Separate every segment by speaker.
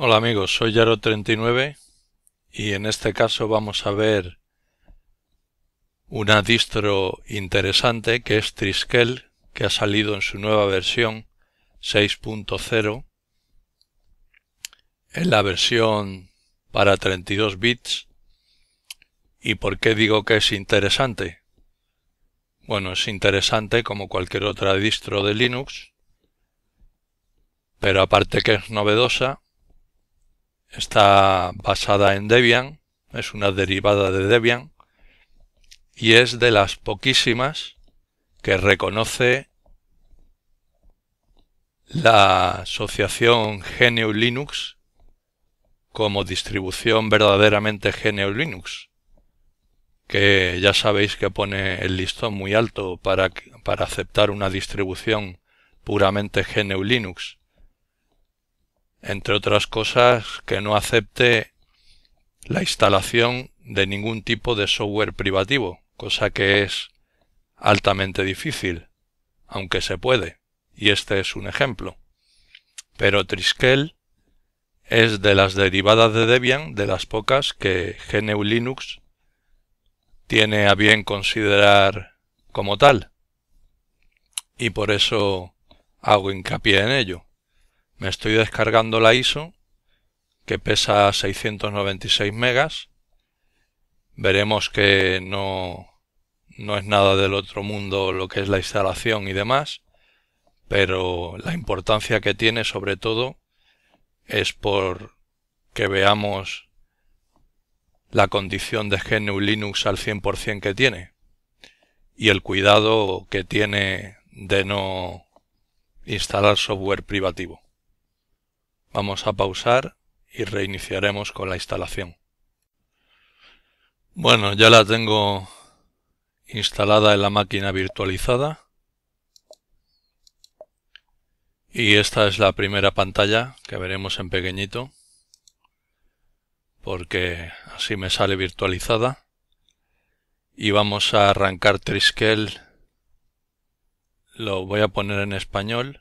Speaker 1: Hola amigos, soy Yaro39 y en este caso vamos a ver una distro interesante que es Triskel, que ha salido en su nueva versión 6.0 en la versión para 32 bits. ¿Y por qué digo que es interesante? Bueno, es interesante como cualquier otra distro de Linux, pero aparte que es novedosa, Está basada en Debian, es una derivada de Debian y es de las poquísimas que reconoce la asociación GNU Linux como distribución verdaderamente GNU Linux, que ya sabéis que pone el listón muy alto para, aceptar una distribución puramente GNU Linux entre otras cosas, que no acepte la instalación de ningún tipo de software privativo, cosa que es altamente difícil, aunque se puede, y este es un ejemplo. Pero Triskel es de las derivadas de Debian, de las pocas que GNU Linux tiene a bien considerar como tal. Y por eso hago hincapié en ello me estoy descargando la ISO que pesa 696 megas veremos que no no es nada del otro mundo lo que es la instalación y demás pero la importancia que tiene sobre todo es por que veamos la condición de GNU Linux al 100% que tiene y el cuidado que tiene de no instalar software privativo. Vamos a pausar y reiniciaremos con la instalación. Bueno, ya la tengo instalada en la máquina virtualizada. Y esta es la primera pantalla que veremos en pequeñito. Porque así me sale virtualizada. Y vamos a arrancar Triskel. Lo voy a poner en español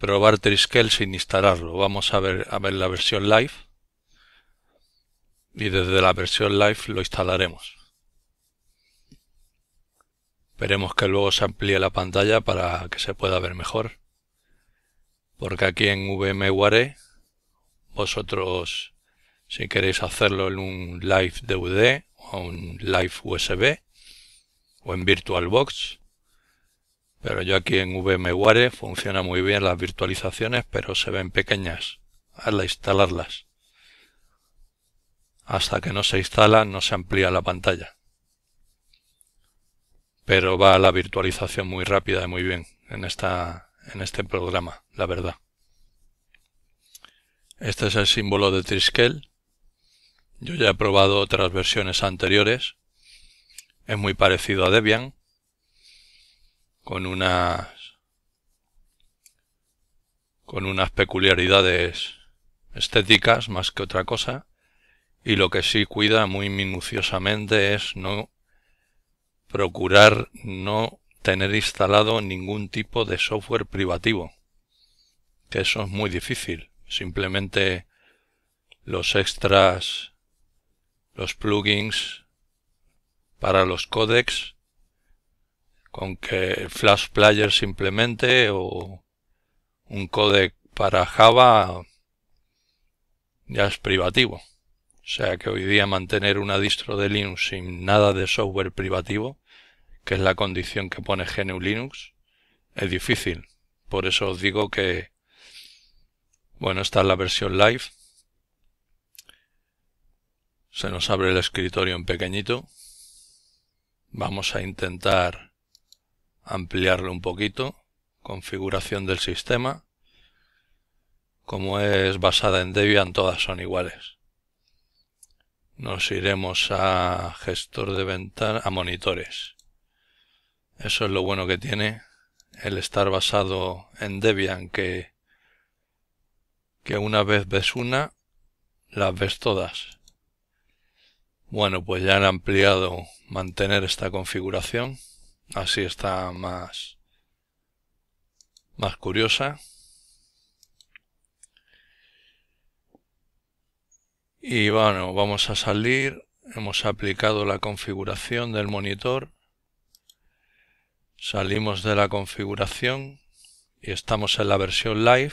Speaker 1: probar Triskel sin instalarlo. Vamos a ver, a ver la versión live y desde la versión live lo instalaremos. Esperemos que luego se amplíe la pantalla para que se pueda ver mejor. Porque aquí en VMware vosotros si queréis hacerlo en un live DVD o un live USB o en VirtualBox pero yo aquí en VMware funciona muy bien las virtualizaciones, pero se ven pequeñas al instalarlas. Hasta que no se instala no se amplía la pantalla. Pero va la virtualización muy rápida y muy bien en, esta, en este programa, la verdad. Este es el símbolo de Triskel. Yo ya he probado otras versiones anteriores. Es muy parecido a Debian, con unas con unas peculiaridades estéticas más que otra cosa y lo que sí cuida muy minuciosamente es no procurar no tener instalado ningún tipo de software privativo que eso es muy difícil simplemente los extras los plugins para los codecs con que Flash Player simplemente o un codec para Java ya es privativo. O sea que hoy día mantener una distro de Linux sin nada de software privativo, que es la condición que pone GNU Linux, es difícil. Por eso os digo que, bueno, esta es la versión live. Se nos abre el escritorio en pequeñito. Vamos a intentar ampliarlo un poquito, configuración del sistema, como es basada en Debian todas son iguales. Nos iremos a gestor de ventana, a monitores. Eso es lo bueno que tiene el estar basado en Debian que, que una vez ves una, las ves todas. Bueno, pues ya han ampliado mantener esta configuración. Así está más, más curiosa. Y bueno, vamos a salir. Hemos aplicado la configuración del monitor. Salimos de la configuración y estamos en la versión live.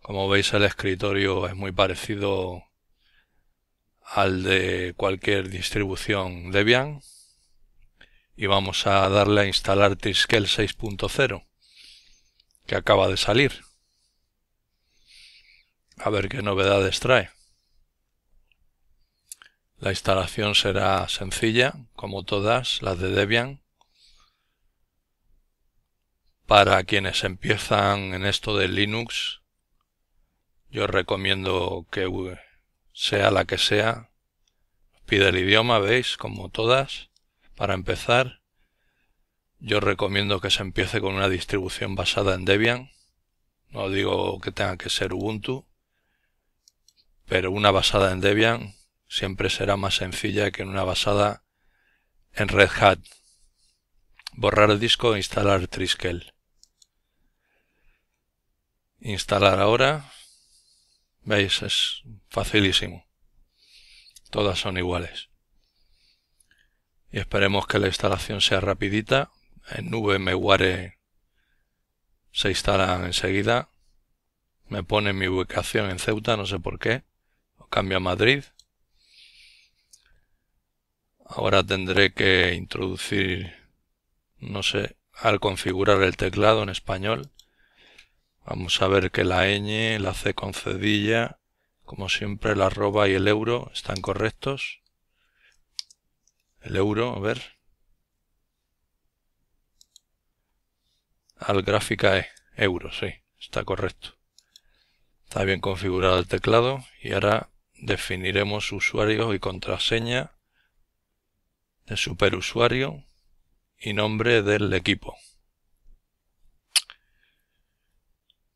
Speaker 1: Como veis el escritorio es muy parecido al de cualquier distribución Debian y vamos a darle a instalar Triskel 6.0 que acaba de salir. A ver qué novedades trae. La instalación será sencilla, como todas las de Debian. Para quienes empiezan en esto de Linux, yo recomiendo que sea la que sea. Pide el idioma, veis, como todas. Para empezar, yo recomiendo que se empiece con una distribución basada en Debian. No digo que tenga que ser Ubuntu, pero una basada en Debian siempre será más sencilla que una basada en Red Hat. Borrar el disco e instalar Triskel. Instalar ahora. ¿Veis? Es facilísimo. Todas son iguales y esperemos que la instalación sea rapidita. En nube me guare se instala enseguida. Me pone mi ubicación en Ceuta, no sé por qué. o cambio a Madrid. Ahora tendré que introducir, no sé, al configurar el teclado en español. Vamos a ver que la ñ, la c con cedilla, como siempre la arroba y el euro están correctos el euro, a ver, al gráfica e, euro, sí, está correcto. Está bien configurado el teclado y ahora definiremos usuario y contraseña de superusuario y nombre del equipo.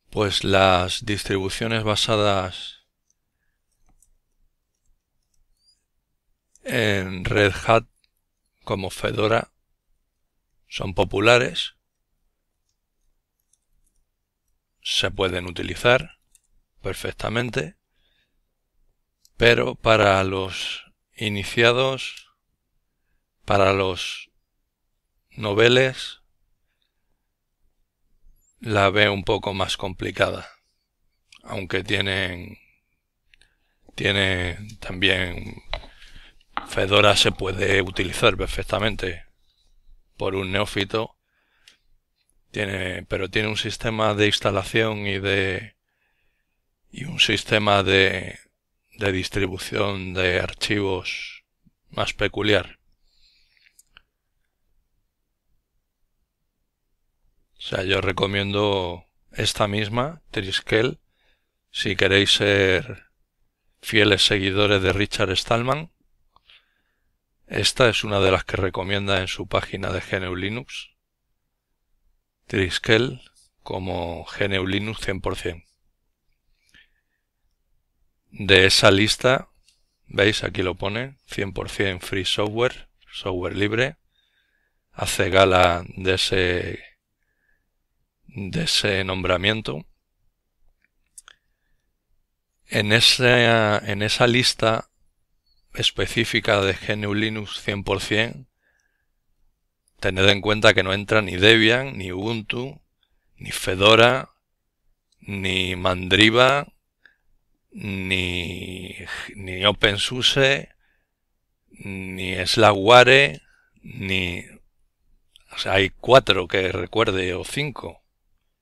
Speaker 1: Pues las distribuciones basadas en Red Hat como Fedora son populares, se pueden utilizar perfectamente, pero para los iniciados, para los noveles, la ve un poco más complicada, aunque tienen, tiene también Fedora se puede utilizar perfectamente por un neófito, tiene, pero tiene un sistema de instalación y de y un sistema de, de distribución de archivos más peculiar. O sea, yo recomiendo esta misma, Triskel, si queréis ser fieles seguidores de Richard Stallman esta es una de las que recomienda en su página de GNU Linux. Triskel como GNU Linux 100%. De esa lista, veis aquí lo pone, 100% free software, software libre. Hace gala de ese, de ese nombramiento. En en esa lista específica de GNU Linux 100%, tened en cuenta que no entra ni Debian, ni Ubuntu, ni Fedora, ni Mandriva, ni, ni OpenSUSE, ni Slackware, ni... O sea, hay cuatro que recuerde o cinco.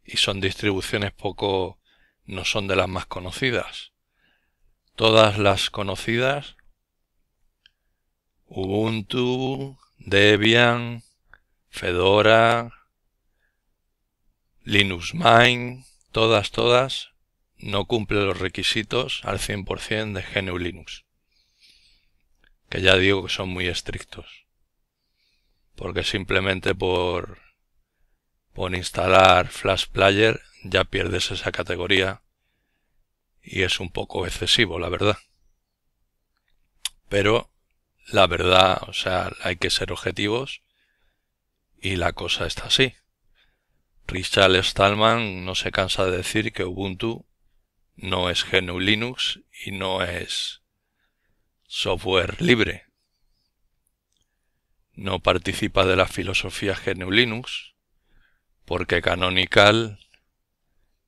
Speaker 1: Y son distribuciones poco... no son de las más conocidas. Todas las conocidas Ubuntu, Debian, Fedora, Linux Mint, todas, todas, no cumplen los requisitos al 100% de GNU Linux. Que ya digo que son muy estrictos. Porque simplemente por, por instalar Flash Player ya pierdes esa categoría. Y es un poco excesivo, la verdad. Pero la verdad, o sea, hay que ser objetivos y la cosa está así. Richard Stallman no se cansa de decir que Ubuntu no es GNU Linux y no es software libre. No participa de la filosofía GNU Linux porque Canonical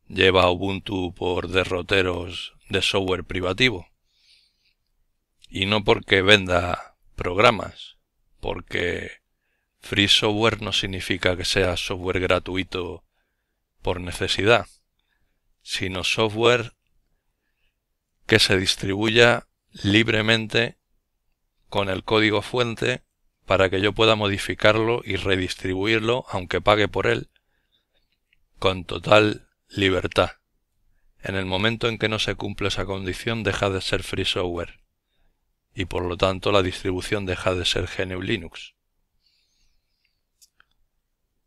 Speaker 1: lleva a Ubuntu por derroteros de software privativo y no porque venda programas, porque free software no significa que sea software gratuito por necesidad, sino software que se distribuya libremente con el código fuente para que yo pueda modificarlo y redistribuirlo, aunque pague por él, con total libertad. En el momento en que no se cumple esa condición deja de ser free software y por lo tanto la distribución deja de ser GNU Linux.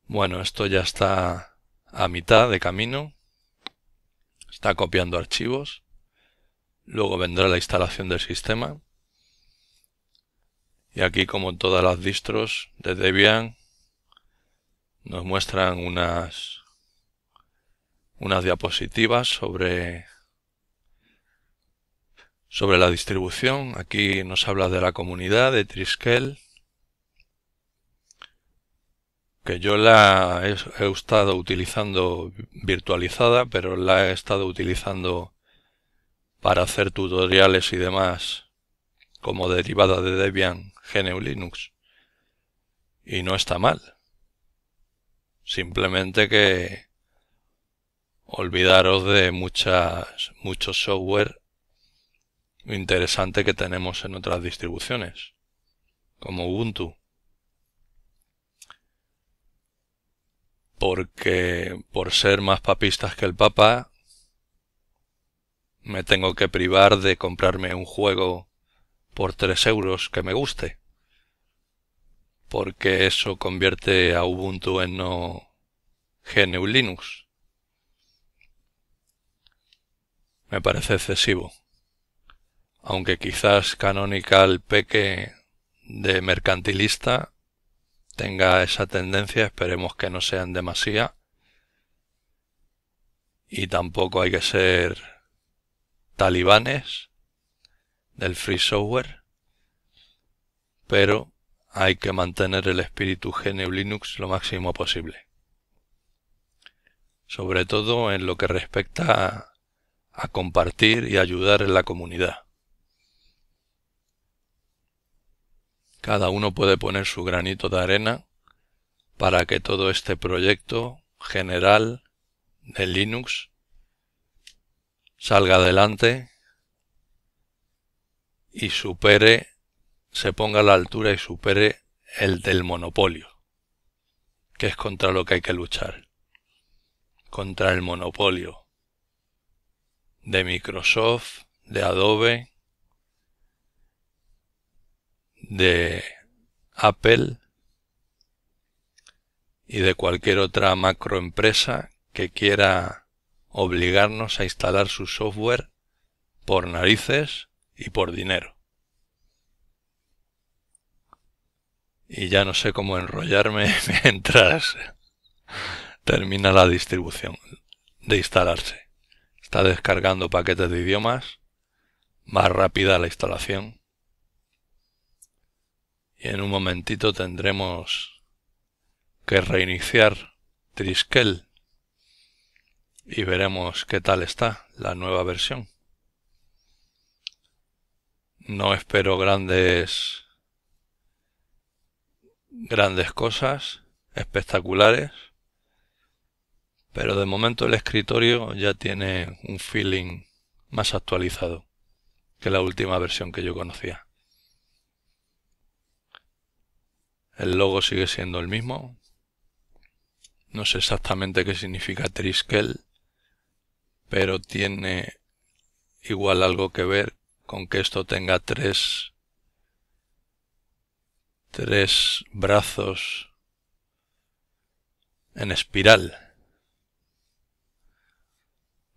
Speaker 1: Bueno, esto ya está a mitad de camino. Está copiando archivos. Luego vendrá la instalación del sistema. Y aquí, como en todas las distros de Debian, nos muestran unas, unas diapositivas sobre sobre la distribución, aquí nos habla de la comunidad de Triskel, que yo la he, estado utilizando virtualizada, pero la he estado utilizando para hacer tutoriales y demás como derivada de Debian GNU Linux. Y no está mal. Simplemente que olvidaros de muchas, muchos software interesante que tenemos en otras distribuciones, como Ubuntu. Porque por ser más papistas que el Papa, me tengo que privar de comprarme un juego por 3 euros que me guste. Porque eso convierte a Ubuntu en no GNU Linux. Me parece excesivo aunque quizás Canonical peque de mercantilista tenga esa tendencia, esperemos que no sean demasía. Y tampoco hay que ser talibanes del free software, pero hay que mantener el espíritu GNU Linux lo máximo posible. Sobre todo en lo que respecta a compartir y ayudar en la comunidad. Cada uno puede poner su granito de arena para que todo este proyecto general de Linux salga adelante y supere, se ponga a la altura y supere el del monopolio, que es contra lo que hay que luchar, contra el monopolio de Microsoft, de Adobe, de Apple y de cualquier otra macroempresa que quiera obligarnos a instalar su software por narices y por dinero. Y ya no sé cómo enrollarme mientras termina la distribución de instalarse. Está descargando paquetes de idiomas, más rápida la instalación y en un momentito tendremos que reiniciar Triskel y veremos qué tal está la nueva versión. No espero grandes grandes cosas espectaculares, pero de momento el escritorio ya tiene un feeling más actualizado que la última versión que yo conocía. El logo sigue siendo el mismo. No sé exactamente qué significa Triskel, pero tiene igual algo que ver con que esto tenga tres, tres brazos en espiral.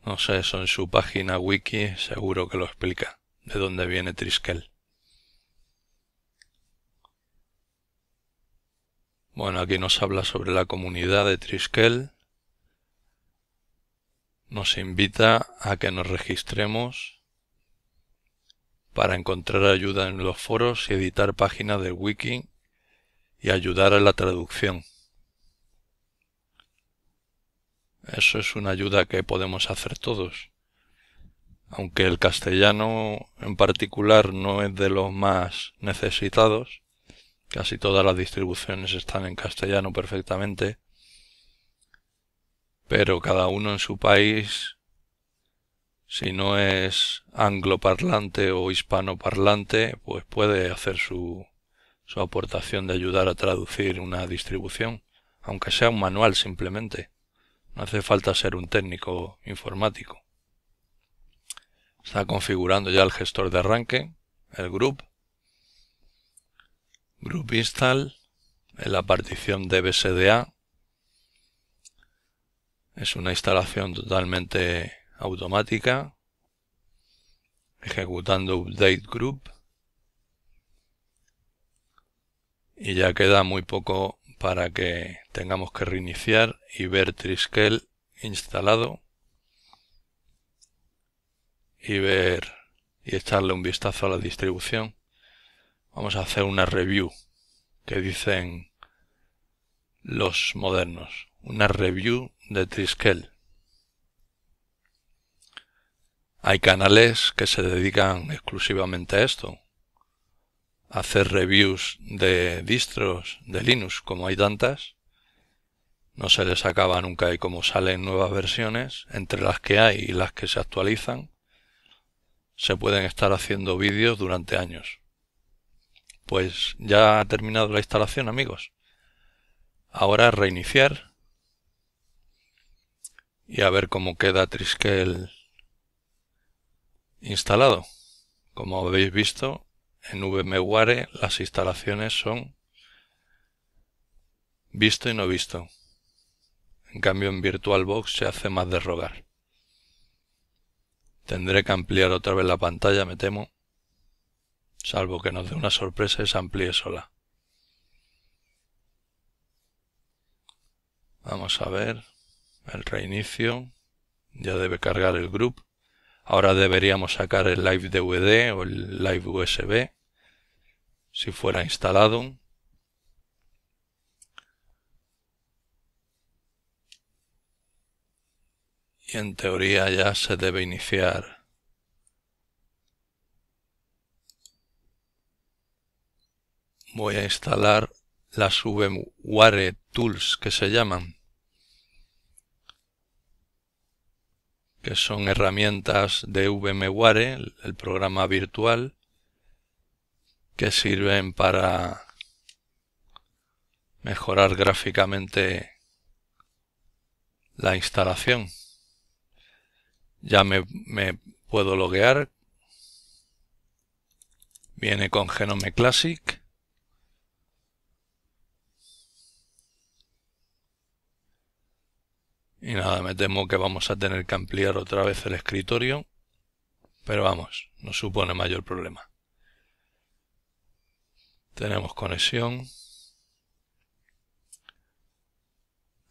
Speaker 1: No sé, eso en su página wiki seguro que lo explica, de dónde viene Triskel. Bueno, aquí nos habla sobre la comunidad de Triskel. Nos invita a que nos registremos para encontrar ayuda en los foros y editar páginas de wiki y ayudar a la traducción. Eso es una ayuda que podemos hacer todos. Aunque el castellano en particular no es de los más necesitados, Casi todas las distribuciones están en castellano perfectamente, pero cada uno en su país, si no es angloparlante o hispanoparlante, pues puede hacer su, su aportación de ayudar a traducir una distribución, aunque sea un manual simplemente. No hace falta ser un técnico informático. Está configurando ya el gestor de arranque, el group, group install en la partición dbsda. Es una instalación totalmente automática, ejecutando update group. Y ya queda muy poco para que tengamos que reiniciar y ver Triskel instalado y ver y echarle un vistazo a la distribución vamos a hacer una review que dicen los modernos, una review de Triskel. Hay canales que se dedican exclusivamente a esto, hacer reviews de distros de Linux, como hay tantas. No se les acaba nunca y como salen nuevas versiones, entre las que hay y las que se actualizan, se pueden estar haciendo vídeos durante años. Pues ya ha terminado la instalación, amigos. Ahora reiniciar. Y a ver cómo queda Triskel instalado. Como habéis visto, en VMware las instalaciones son visto y no visto. En cambio en VirtualBox se hace más de rogar. Tendré que ampliar otra vez la pantalla, me temo salvo que nos dé una sorpresa y se amplíe sola. Vamos a ver el reinicio. Ya debe cargar el group. Ahora deberíamos sacar el live DVD o el live USB si fuera instalado. Y en teoría ya se debe iniciar voy a instalar las VMware Tools que se llaman, que son herramientas de VMware, el programa virtual, que sirven para mejorar gráficamente la instalación. Ya me, me puedo loguear. Viene con Genome Classic. Y nada, me temo que vamos a tener que ampliar otra vez el escritorio, pero vamos, no supone mayor problema. Tenemos conexión.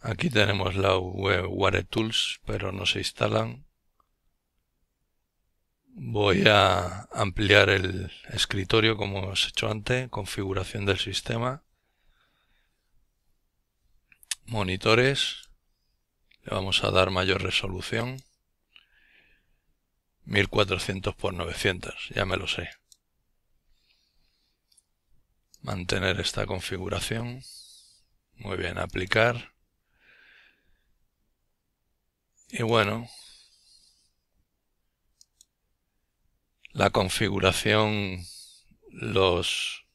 Speaker 1: Aquí tenemos la web tools pero no se instalan. Voy a ampliar el escritorio como hemos hecho antes, configuración del sistema, monitores, le vamos a dar mayor resolución. 1400 por 900, ya me lo sé. Mantener esta configuración. Muy bien, aplicar. Y bueno, la configuración, los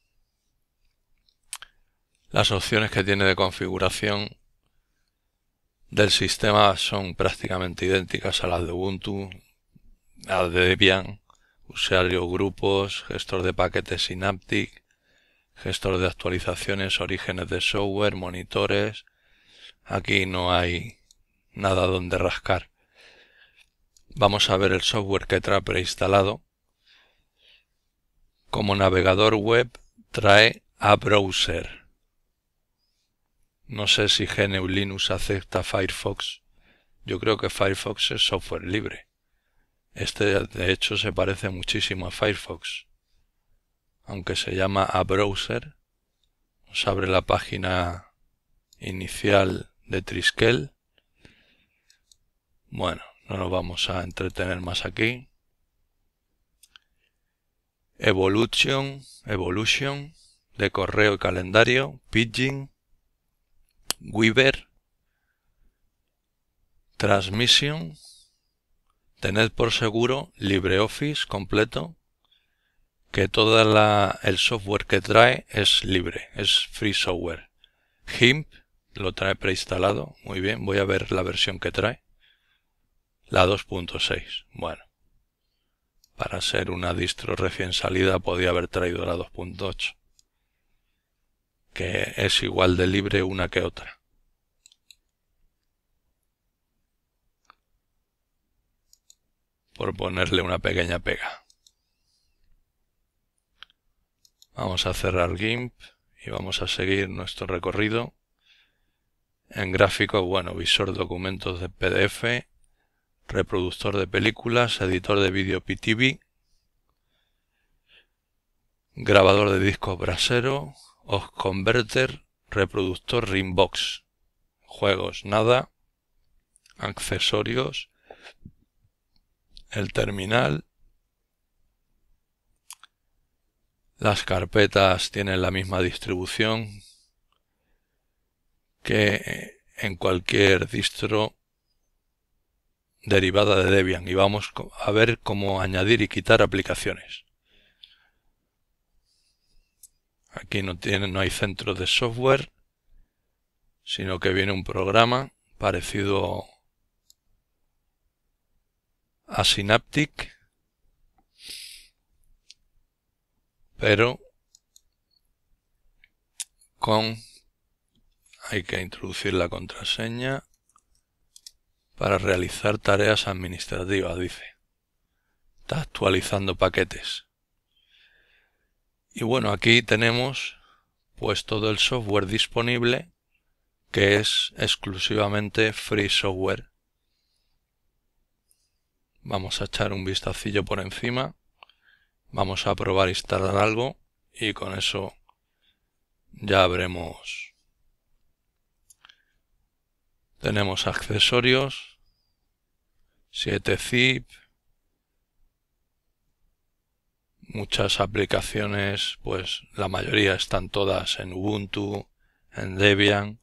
Speaker 1: las opciones que tiene de configuración del sistema son prácticamente idénticas a las de Ubuntu, a de Debian, usuario grupos, gestor de paquetes Synaptic, gestor de actualizaciones, orígenes de software, monitores. Aquí no hay nada donde rascar. Vamos a ver el software que trae preinstalado. Como navegador web trae a browser. No sé si GNU Linux acepta Firefox. Yo creo que Firefox es software libre. Este de hecho se parece muchísimo a Firefox. Aunque se llama a browser, nos abre la página inicial de Triskel. Bueno, no nos vamos a entretener más aquí. Evolution, Evolution, de correo y calendario, Pidgin, Weaver, Transmission, tened por seguro LibreOffice completo, que todo el software que trae es libre, es free software. GIMP lo trae preinstalado, muy bien, voy a ver la versión que trae. La 2.6, bueno. Para ser una distro recién salida podía haber traído la 2.8 que es igual de libre una que otra. Por ponerle una pequeña pega. Vamos a cerrar GIMP y vamos a seguir nuestro recorrido. En gráfico, bueno, visor documentos de PDF, reproductor de películas, editor de vídeo PTV, grabador de discos brasero, os converter reproductor Rimbox. Juegos, nada. Accesorios. El terminal. Las carpetas tienen la misma distribución que en cualquier distro derivada de Debian y vamos a ver cómo añadir y quitar aplicaciones. Aquí no, tiene, no hay centro de software, sino que viene un programa parecido a Synaptic, pero con hay que introducir la contraseña para realizar tareas administrativas, dice. Está actualizando paquetes. Y bueno, aquí tenemos pues todo el software disponible que es exclusivamente free software. Vamos a echar un vistacillo por encima. Vamos a probar instalar algo y con eso ya habremos. Tenemos accesorios, 7 zip, muchas aplicaciones, pues la mayoría están todas en Ubuntu, en Debian.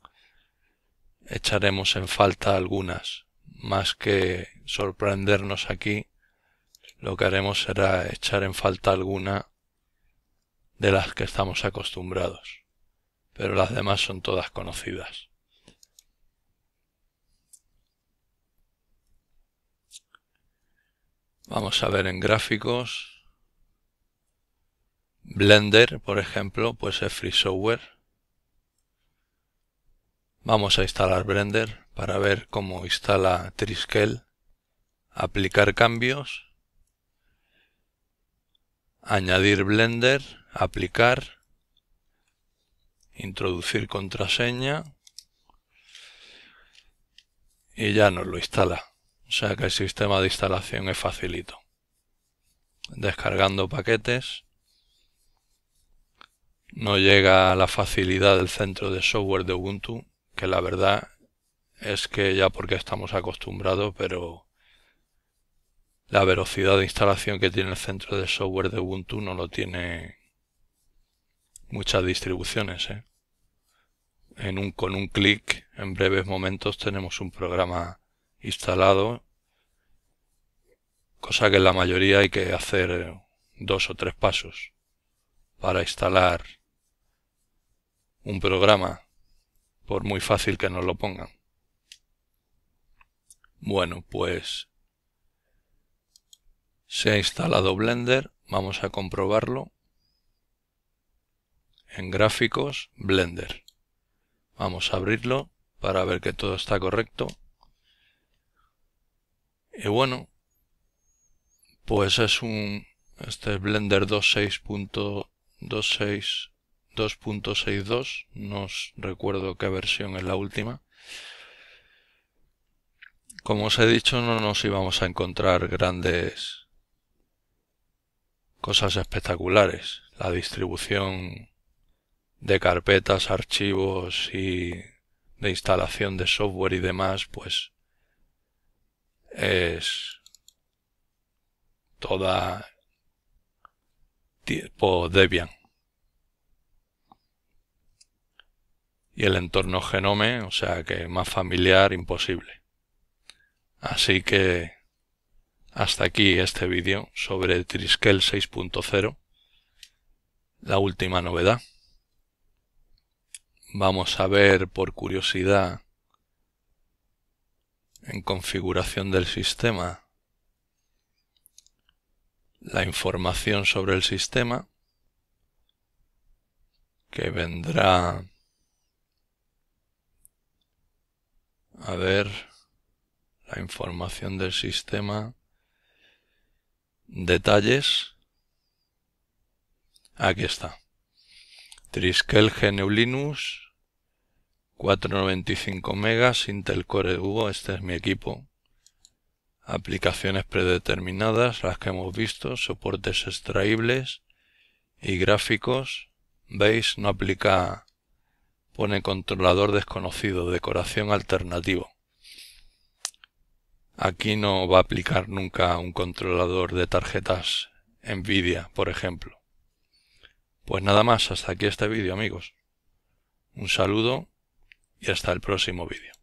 Speaker 1: Echaremos en falta algunas. Más que sorprendernos aquí, lo que haremos será echar en falta alguna de las que estamos acostumbrados. Pero las demás son todas conocidas. Vamos a ver en gráficos. Blender, por ejemplo, pues es free software. Vamos a instalar Blender para ver cómo instala Triskel. Aplicar cambios. Añadir Blender. Aplicar. Introducir contraseña. Y ya nos lo instala. O sea que el sistema de instalación es facilito. Descargando paquetes no llega a la facilidad del centro de software de Ubuntu, que la verdad es que ya porque estamos acostumbrados, pero la velocidad de instalación que tiene el centro de software de Ubuntu no lo tiene muchas distribuciones. ¿eh? En un, con un clic, en breves momentos, tenemos un programa instalado, cosa que en la mayoría hay que hacer dos o tres pasos para instalar un programa, por muy fácil que nos lo pongan. Bueno, pues se ha instalado Blender, vamos a comprobarlo. En gráficos, Blender. Vamos a abrirlo para ver que todo está correcto. Y bueno, pues es un... Este Blender 2.6.26 2.62, no os recuerdo qué versión es la última. Como os he dicho, no nos íbamos a encontrar grandes cosas espectaculares. La distribución de carpetas, archivos y de instalación de software y demás, pues es toda tipo Debian. y el entorno genome, o sea que más familiar imposible. Así que hasta aquí este vídeo sobre Triskel 6.0, la última novedad. Vamos a ver por curiosidad en configuración del sistema la información sobre el sistema que vendrá a ver la información del sistema, detalles, aquí está, Triskel Geneulinus, 495 megas, Intel Core Hugo, este es mi equipo, aplicaciones predeterminadas, las que hemos visto, soportes extraíbles y gráficos. Veis, no aplica pone controlador desconocido, decoración alternativo. Aquí no va a aplicar nunca un controlador de tarjetas NVIDIA, por ejemplo. Pues nada más, hasta aquí este vídeo amigos. Un saludo y hasta el próximo vídeo.